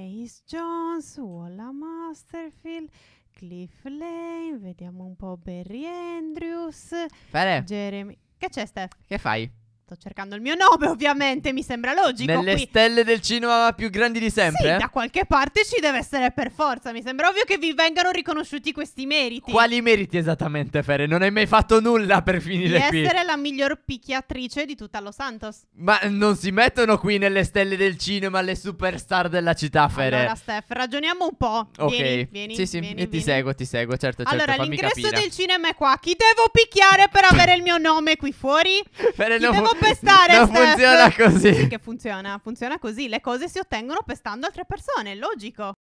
Ace Jones, Walla Masterfield, Cliff Lane, vediamo un po' Barry Andrews, Fede. Jeremy... Che c'è Steph? Che fai? Sto cercando il mio nome, ovviamente, mi sembra logico. Nelle qui. stelle del cinema più grandi di sempre? Sì, eh? da qualche parte ci deve essere per forza. Mi sembra ovvio che vi vengano riconosciuti questi meriti. Quali meriti esattamente, Fere? Non hai mai fatto nulla per finire di qui. Di essere la miglior picchiatrice di tutta Los Santos. Ma non si mettono qui nelle stelle del cinema le superstar della città, Fere. Allora, Steph, ragioniamo un po'. Ok. Vieni, vieni, sì, sì, vieni, io ti seguo, ti seguo, certo, certo. Allora, l'ingresso capire. del cinema è qua. Chi devo picchiare per avere il mio nome qui fuori? Fere, Chi non... devo pestare. non Steph. funziona così. Sì che funziona, funziona così. Le cose si ottengono pestando altre persone, è logico.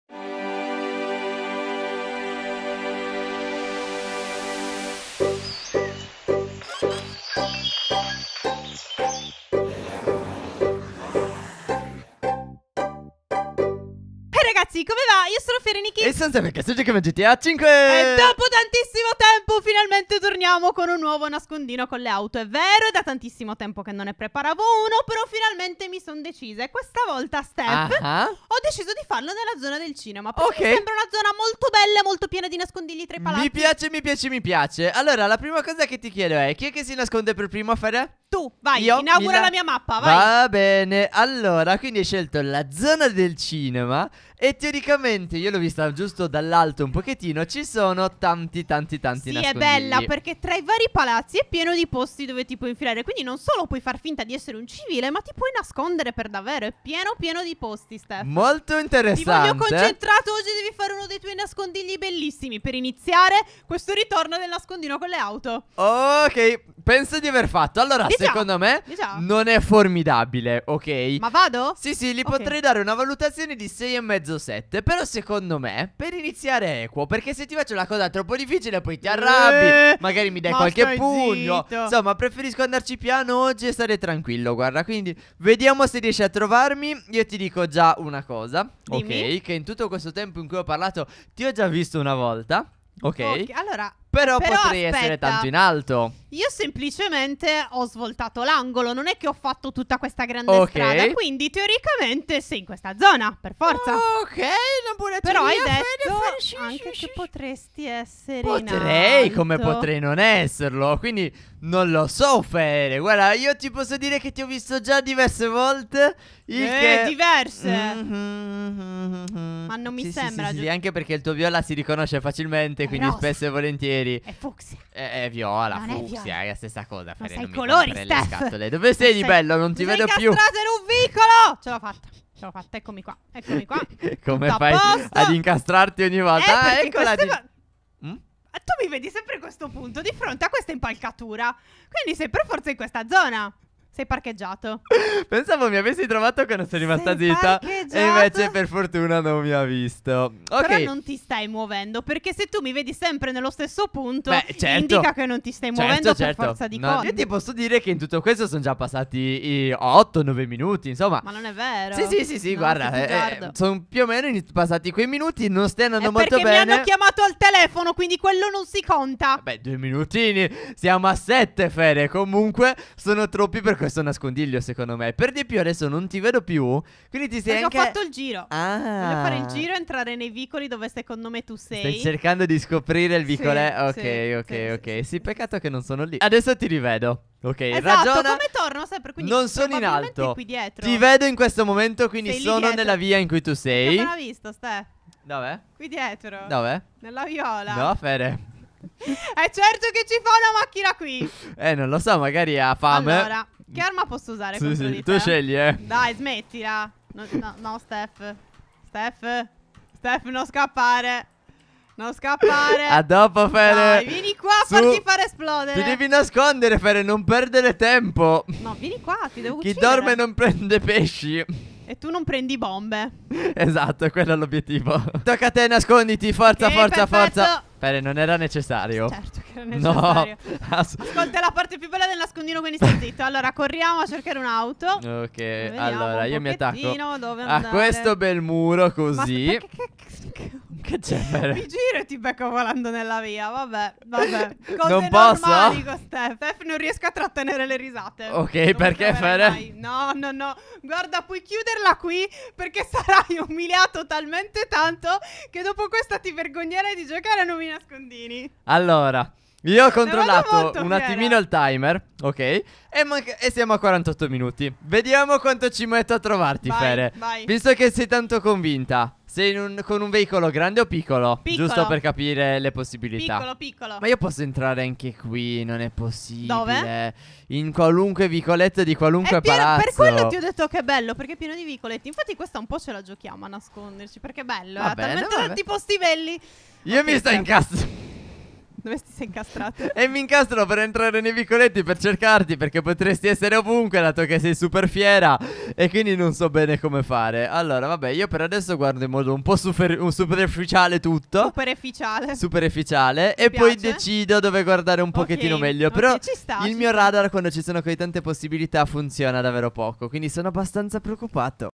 ragazzi, come va? Io sono Ferenichi E sono sempre che giochiamo GTA 5 E dopo tantissimo tempo finalmente torniamo con un nuovo nascondino con le auto È vero, è da tantissimo tempo che non ne preparavo uno Però finalmente mi sono decisa E questa volta, Steph, uh -huh. ho deciso di farlo nella zona del cinema Perché okay. sembra una zona molto bella, e molto piena di nascondigli tra i palazzi Mi piace, mi piace, mi piace Allora, la prima cosa che ti chiedo è Chi è che si nasconde per primo a fare? Tu, vai, Io inaugura la... la mia mappa, vai. Va bene, allora, quindi hai scelto la zona del cinema e teoricamente, io l'ho vista giusto dall'alto un pochettino, ci sono tanti, tanti, tanti sì, Sì, è bella perché tra i vari palazzi è pieno di posti dove ti puoi infilare, quindi non solo puoi far finta di essere un civile, ma ti puoi nascondere per davvero, è pieno pieno di posti, Steph. Molto interessante. Ti voglio concentrato, oggi devi fare uno dei tuoi nascondigli bellissimi per iniziare questo ritorno del nascondino con le auto. Ok, penso di aver fatto. Allora, Dicia, secondo me non è formidabile, ok? Ma vado? Sì, sì, gli okay. potrei dare una valutazione di 6,5-7. Però secondo me, per iniziare è equo, perché se ti faccio la cosa troppo difficile poi ti arrabbi, eh, magari mi dai ma qualche pugno. Zitto. Insomma, preferisco andarci piano oggi e stare tranquillo, guarda. Quindi vediamo se riesci a trovarmi. Io ti dico già una cosa, Dimmi. ok? Che in tutto questo tempo in cui ho parlato ti ho già visto una volta. Ok. okay allora, però, però potrei aspetta. essere tanto in alto. Io semplicemente ho svoltato l'angolo, non è che ho fatto tutta questa grande Ok. strada, quindi teoricamente sei in questa zona, per forza. Ok, non pure Però hai detto anche che potresti essere in Potrei, come potrei non esserlo, quindi non lo so Fede. Guarda, io ti posso dire che ti ho visto già diverse volte. Il Eh, che... diverse. Mm-hmm, mm-hmm, mm-hmm. Ma non mi Sì, sembra sì, sì, giu- anche perché il tuo viola si riconosce facilmente, quindi spesso e volentieri È fucsia. è, è viola, Non è viola. Sì, è la stessa cosa. Fare, sai colori, Steph. Scatole. Dove sei, sei di bello? Non ti vedo più. Sono incastrato in un vicolo. Ce l'ho fatta. Ce l'ho fatta. Eccomi qua. Eccomi qua. Come Tutto fai ad incastrarti ogni volta? Eh, ah, eccola di... Va... Mm? Tu mi vedi sempre in questo punto, di fronte a questa impalcatura. Quindi sei per forza in questa zona. Sei parcheggiato. Pensavo mi avessi trovato quando non sono rimasta Sei zitta. E invece, per fortuna, non mi ha visto. Ok. Però non ti stai muovendo. Perché se tu mi vedi sempre nello stesso punto, Beh, certo. indica che non ti stai certo, muovendo certo. per forza di no, cose. Io ti posso dire che in tutto questo sono già passati 8-9 minuti. Insomma, ma non è vero. Sì, sì, sì, sì no, guarda, eh, eh sono più o meno passati quei minuti. Non stai andando è molto bene. Perché mi hanno chiamato al telefono, quindi quello non si conta. Beh, due minutini. Siamo a sette, Fede. Comunque, sono troppi per questo questo nascondiglio, secondo me. Per di più, adesso non ti vedo più. Quindi ti sei Perché anche... ho fatto il giro. Ah. Voglio fare il giro e entrare nei vicoli dove secondo me tu sei. Stai cercando di scoprire il vicoletto. Eh? Sì, ok, sì, ok, sì, ok. Sì, peccato che non sono lì. Adesso ti rivedo. Ok, esatto, ragiona. come torno sempre, quindi non sono in alto. Qui dietro. Ti vedo in questo momento, quindi sei sono nella via in cui tu sei. Non l'ho visto, Ste. Dove? Qui dietro. Dove? Nella viola. No, Fede. È certo che ci fa una macchina qui. Eh, non lo so, magari ha fame. Allora, che arma posso usare? Sì, sì, tu scegli, eh. Dai, smettila. No, no, no, Steph. Steph. Steph, non scappare. Non scappare. A dopo, Fede. Dai, vieni qua a farti far esplodere. Ti devi nascondere, Fede, non perdere tempo. No, vieni qua, ti devo Chi uccidere. Chi dorme non prende pesci. E tu non prendi bombe. esatto, quello è l'obiettivo. Tocca a te, nasconditi. Forza, okay, forza, perfetto. forza. Bene, non era necessario. Certo che era necessario. No. Ascolta, è la parte più bella del nascondino, quindi stai zitto. Allora, corriamo a cercare un'auto. Ok, allora un io mi attacco a questo bel muro così. Ma, che, che, che, che cioè, c'è? Fede? Mi giro e ti becco volando nella via. Vabbè, vabbè. Cose non posso. Steph. Non riesco a trattenere le risate. Ok, non perché Fede? No, no, no. Guarda, puoi chiuderla qui perché sarai umiliato talmente tanto che dopo questa ti vergognerai di giocare a nomi nascondini. Allora. Io ho controllato un attimino fiera. il timer, ok? E, manca- e, siamo a 48 minuti. Vediamo quanto ci metto a trovarti, vai, Fere. Vai. Visto che sei tanto convinta, sei un, con un veicolo grande o piccolo? Piccolo. Giusto per capire le possibilità. Piccolo, piccolo. Ma io posso entrare anche qui, non è possibile. Dove? In qualunque vicoletto di qualunque pieno, palazzo. Per quello ti ho detto che è bello, perché è pieno di vicoletti. Infatti questa un po' ce la giochiamo a nasconderci, perché è bello. Va eh? bene, Talmente tanti posti belli. Io okay, mi sto certo. incastrando dove ti sei incastrato. e mi incastro per entrare nei vicoletti per cercarti perché potresti essere ovunque dato che sei super fiera e quindi non so bene come fare. Allora, vabbè, io per adesso guardo in modo un po' super, un superficiale tutto. Superficiale. Superficiale e piace? poi decido dove guardare un pochettino meglio, okay, però sta, il mio sta. radar quando ci sono così tante possibilità funziona davvero poco, quindi sono abbastanza preoccupato.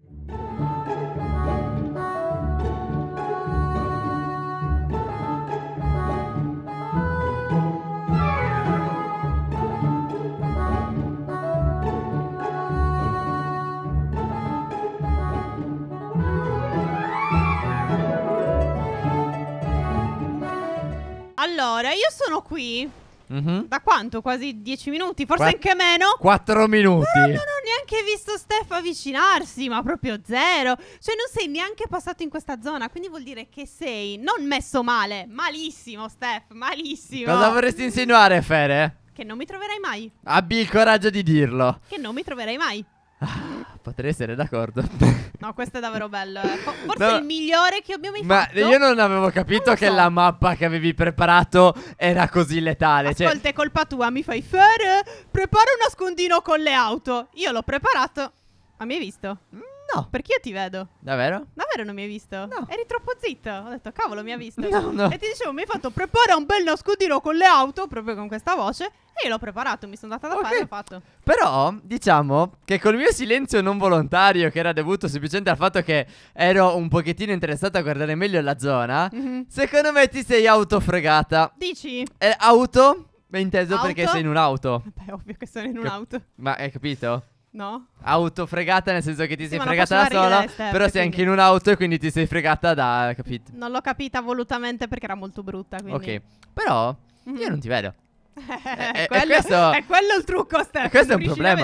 sono qui Mm-hmm. Da quanto? Quasi 10 minuti, forse Quatt- anche meno. 4 minuti. Però non ho neanche visto Steph avvicinarsi, ma proprio zero. Cioè, non sei neanche passato in questa zona. Quindi vuol dire che sei non messo male. Malissimo, Steph, malissimo. Cosa vorresti insinuare, Fere? Che non mi troverai mai. Abbi il coraggio di dirlo. Che non mi troverai mai. Potrei essere d'accordo. No, questo è davvero bello. eh. Forse No. il migliore che abbiamo mai Ma fatto. io non avevo capito Non che so. la mappa che avevi preparato era così letale. Cioè Ascolta, cioè, è colpa tua, mi fai fare. Prepara un nascondino con le auto. Io l'ho preparato. Ma mi hai visto? Mm, No. Perché io ti vedo. Davvero? Davvero non mi hai visto? No. Eri troppo zitto. Ho detto, cavolo, mi ha visto. No, no. E ti dicevo, mi hai fatto preparare un bel nascondino con le auto, proprio con questa voce. E io l'ho preparato, mi sono data da okay. fare e l'ho fatto. Però, diciamo che col mio silenzio non volontario, che era dovuto semplicemente al fatto che ero un pochettino interessato a guardare meglio la zona, mm-hmm. secondo me ti sei autofregata. Dici? Eh, auto? Beh, inteso auto? perché sei in un'auto. Beh, ovvio che sono in un'auto. ma hai capito? No? Autofregata nel senso che ti sì, sei fregata da sola, Steph, però sei quindi. anche in un'auto e quindi ti sei fregata da, capito? Non l'ho capita volutamente perché era molto brutta, quindi. Ok. Però mm -hmm. io non ti vedo. Eh, eh, quello, questo, è quello il trucco, Steph. Questo è un problema,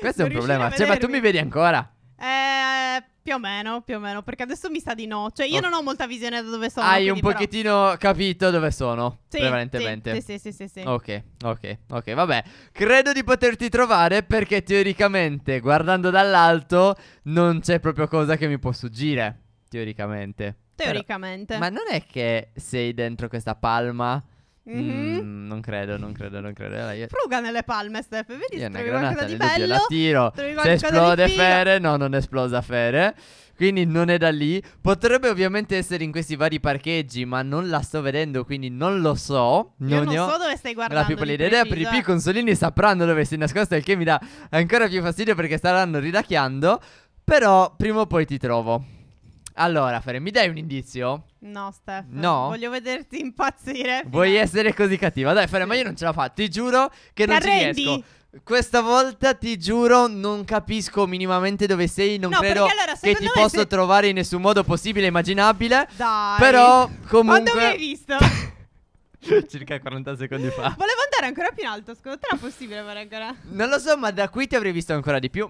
Questo è un problema. Cioè, ma tu mi vedi ancora? Eh più o meno, più o meno, perché adesso mi sa di no. Cioè, io oh. non ho molta visione da dove sono. Hai un pochettino però... capito dove sono, sì, prevalentemente. Sì, sì, sì, sì, sì. Ok, ok, ok, vabbè. Credo di poterti trovare perché teoricamente, guardando dall'alto, non c'è proprio cosa che mi può sfuggire. Teoricamente. Teoricamente. Però, ma non è che sei dentro questa palma Mm-hmm. Mm, non credo, non credo, non credo. Allora, io... Fruga nelle palme, Steph. Vedi, io trovi granata, qualcosa di bello. La tiro. Se esplode Fere, no, non esplosa Fere. Quindi non è da lì. Potrebbe ovviamente essere in questi vari parcheggi, ma non la sto vedendo, quindi non lo so. Io non, non so dove stai guardando. La piccola idea per i P consolini sapranno dove sei nascosta, il che mi dà ancora più fastidio perché staranno ridacchiando. Però prima o poi ti trovo. Allora, Fere, mi dai un indizio? No, Steph. No. Voglio vederti impazzire. Vuoi essere così cattiva? Dai, Fere, sì. ma io non ce la faccio. Ti giuro che non T'arrendi. ci riesco. Questa volta ti giuro non capisco minimamente dove sei, non no, credo allora, che ti posso se... trovare in nessun modo possibile immaginabile. Dai. Però comunque Ma dove hai visto? Circa 40 secondi fa. Volevo andare ancora più in alto, secondo te era possibile ancora? Non lo so, ma da qui ti avrei visto ancora di più.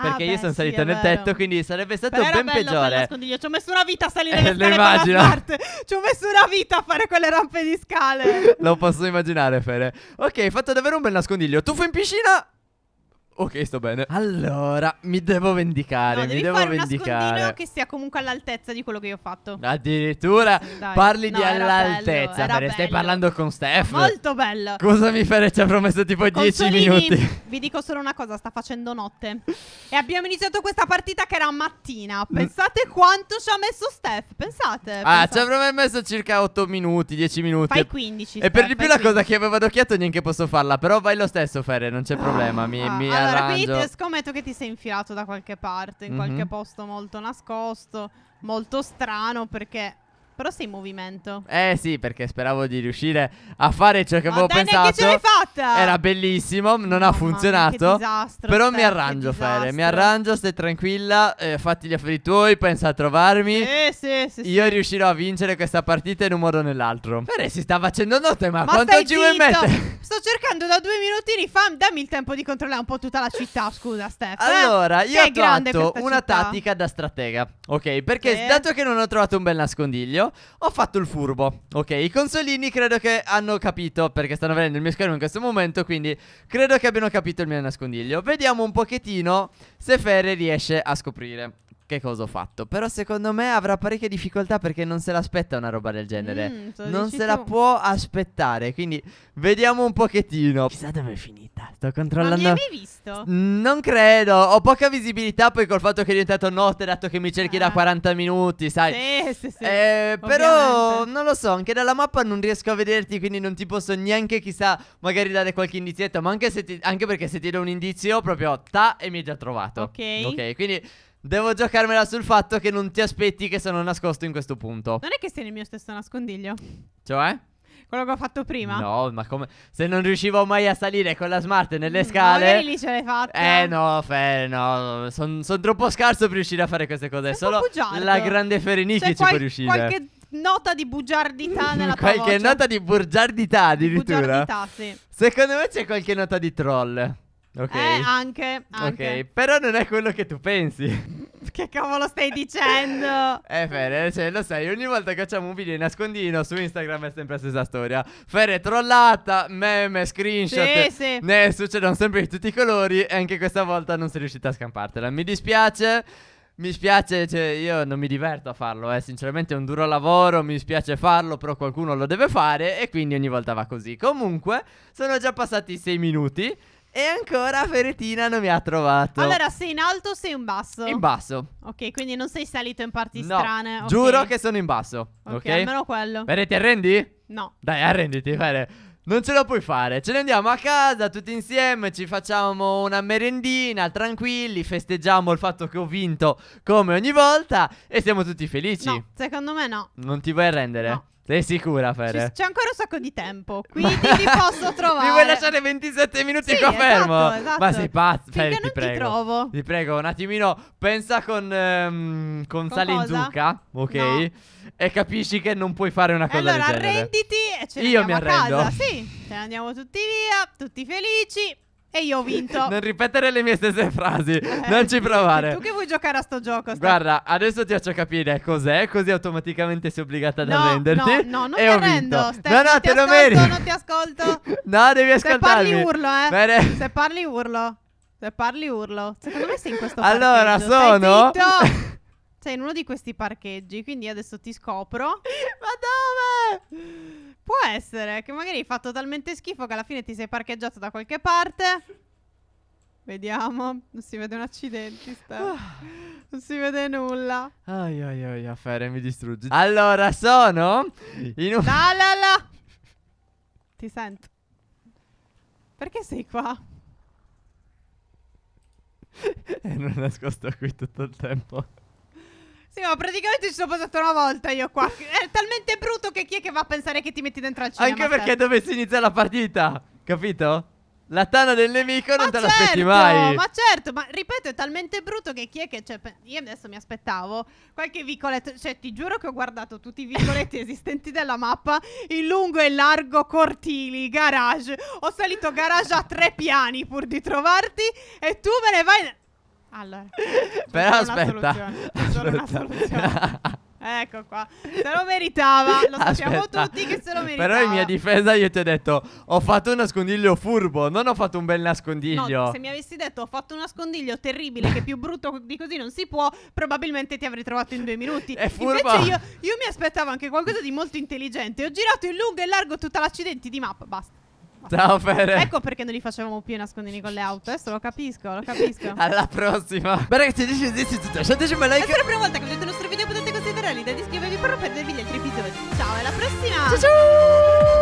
Ah, perché beh, io sono sì, salita nel tetto, quindi sarebbe stato Però ben bello, peggiore. Bello ci ho messo una vita a salire eh, le scale immagino. da parte. Ci ho messo una vita a fare quelle rampe di scale. Lo posso immaginare, Fere. Ok, fatto davvero un bel nascondiglio. Tuffo in piscina Ok, sto bene. Allora, mi devo vendicare. No, mi devo vendicare. Un che sia comunque all'altezza di quello che io ho fatto. Addirittura Dai. parli no, di all'altezza. Bello, stai parlando con Steph. Molto bello. Cosa mi fai? Ci ha promesso tipo 10 minuti. Vi dico solo una cosa: sta facendo notte. e abbiamo iniziato questa partita che era mattina. Mm. Pensate quanto ci ha messo Steph. Pensate. Ah, pensate. ci avrò messo circa 8 minuti, 10 minuti. Fai 15. E Steph, per di più la 15. cosa che avevo d'occhiato neanche posso farla. Però vai lo stesso, Fere, non c'è ah, problema. Mi, ah, mi ah, allora, quindi scommetto che ti sei infilato da qualche parte, in mm-hmm. qualche posto molto nascosto, molto strano, perché però sei in movimento. Eh sì, perché speravo di riuscire a fare ciò che Ma avevo Dene, pensato. Che ce l'hai fatta! Era bellissimo, non ha funzionato. Disastro, però mi arrangio, Fede, Mi arrangio, stai tranquilla. Eh, fatti gli affari tuoi, pensa a trovarmi. Eh, sì, sì, sì. Io riuscirò a vincere questa partita in un modo o nell'altro. Fede, si sta facendo notte, ma, ma quanto ci vuoi mettere? Sto cercando da due minutini, fam, dammi il tempo di controllare un po' tutta la città, scusa Steph. Eh. Allora, eh? io che ho trovato una città. tattica da stratega. Ok, perché sì. dato che non ho trovato un bel nascondiglio, ho fatto il furbo Ok, i consolini credo che hanno capito perché stanno vedendo il mio schermo in questo momento Quindi credo che abbiano capito il mio nascondiglio Vediamo un pochettino se Ferre riesce a scoprire che cosa ho fatto. Però secondo me avrà parecchie difficoltà perché non se l'aspetta una roba del genere. Mm, non se tu. la può aspettare. Quindi vediamo un pochettino. Chissà dove è finita. Sto controllando. Ma mi hai visto? Mm, non credo. Ho poca visibilità poi col fatto che è diventato notte, dato che mi cerchi ah. da 40 minuti, sai. Sì, sì, sì. Eh, però non lo so, anche dalla mappa non riesco a vederti, quindi non ti posso neanche chissà magari dare qualche indizietto, ma anche, se ti, anche perché se ti do un indizio proprio ta e mi hai già trovato. Ok. Ok, quindi Devo giocarmela sul fatto che non ti aspetti che sono nascosto in questo punto. Non è che sei nel mio stesso nascondiglio. Cioè? Quello che ho fatto prima? No, ma come? Se non riuscivo mai a salire con la smart nelle scale. Magari lì ce l'hai fatta. Eh no, fe, no. Sono son troppo scarso per riuscire a fare queste cose. Sei Solo la grande Ferenichi cioè, ci può riuscire. Qualche nota di bugiardità nella tua Qualche voce. nota di bugiardità addirittura. Bugiardità, sì. Secondo me c'è qualche nota di troll. Ok. Eh, anche, anche. Ok, però non è quello che tu pensi. Che cavolo stai dicendo? eh, Ferre, cioè, lo sai, ogni volta che facciamo un video in nascondino su Instagram è sempre la stessa storia. Fere trollata, meme, screenshot. Sì, sì. Ne succedono sempre di tutti i colori e anche questa volta non sei riuscita a scampartela. Mi dispiace. Mi spiace, cioè io non mi diverto a farlo, eh. sinceramente è un duro lavoro, mi spiace farlo, però qualcuno lo deve fare e quindi ogni volta va così. Comunque, sono già passati sei minuti. E ancora Feretina non mi ha trovato. Allora, sei in alto o sei in basso? In basso. Ok, quindi non sei salito in parti no, strane. Okay. Giuro che sono in basso. Ok, okay? almeno quello. Fere, ti arrendi? No. Dai, arrenditi, bene. Non ce la puoi fare. Ce ne andiamo a casa tutti insieme, ci facciamo una merendina, tranquilli, festeggiamo il fatto che ho vinto come ogni volta e siamo tutti felici. No, secondo me no. Non ti vuoi arrendere? No. Sei sicura, Fede? C'è ancora un sacco di tempo, quindi ti posso trovare. Mi vuoi lasciare 27 minuti sì, qua esatto, fermo? Esatto. Ma sei pazzo, Fede, eh, ti prego. Ti trovo. Ti prego, un attimino, pensa con, ehm, con, con sale in zucca, ok? No. E capisci che non puoi fare una cosa allora, del genere. Allora, arrenditi e ce ne Io mi a casa, sì. Ce ne andiamo tutti via, tutti felici. E io ho vinto. non ripetere le mie stesse frasi. Eh. non ci provare. Tu che vuoi giocare a sto gioco? Sto... Guarda, adesso ti faccio capire cos'è, così automaticamente sei obbligata ad arrenderti. No, no, non e mi arrendo. Steph, no, no, te lo meriti. Non ti ascolto. no, devi ascoltarmi. Se parli urlo, eh. Bene. Se parli urlo. Se parli urlo. Secondo me sei in questo allora, parcheggio. Allora, sono... Sei in uno di questi parcheggi, quindi adesso ti scopro. Ma dove? essere che magari hai fatto talmente schifo che alla fine ti sei parcheggiato da qualche parte. Vediamo, non si vede un accidente. non si vede nulla. Ai ai ai, a Fere mi distrugge. Allora, sono in un... La la la! Ti sento. Perché sei qua? E eh, non nascosto qui tutto il tempo. Sì, ma praticamente ci sono passato una volta io qua. È talmente brutto che chi è che va a pensare che ti metti dentro al cinema? Anche perché certo? dovessi iniziare la partita, capito? La tana del nemico non te certo, l'aspetti mai. Ma certo, ma ripeto, è talmente brutto che chi è che c'è. Cioè, io adesso mi aspettavo qualche vicoletto. Cioè, ti giuro che ho guardato tutti i vicoletti esistenti della mappa in lungo e largo, cortili, garage. Ho salito garage a tre piani pur di trovarti. E tu me ne vai. Allora, però aspetta, aspetta. ecco qua. Se lo meritava, lo aspetta. sappiamo tutti che se lo meritava. Però in mia difesa io ti ho detto ho fatto un nascondiglio furbo, non ho fatto un bel nascondiglio. No, se mi avessi detto ho fatto un nascondiglio terribile che più brutto di così non si può, probabilmente ti avrei trovato in due minuti. È furbo. Invece io, io mi aspettavo anche qualcosa di molto intelligente. Ho girato in lungo e largo tutta l'accidenti di mappa, basta. Ciao Fede. Ecco perché non li facevamo più i nascondini con le auto. Adesso lo capisco, lo capisco. Alla prossima. Beh ragazzi, dici tutto, Lasciateci un like. Se è la prima volta che vedete il nostro video potete considerare l'idea di iscrivervi per non perdervi gli altri episodi. Ciao, alla prossima. Ciao ciao.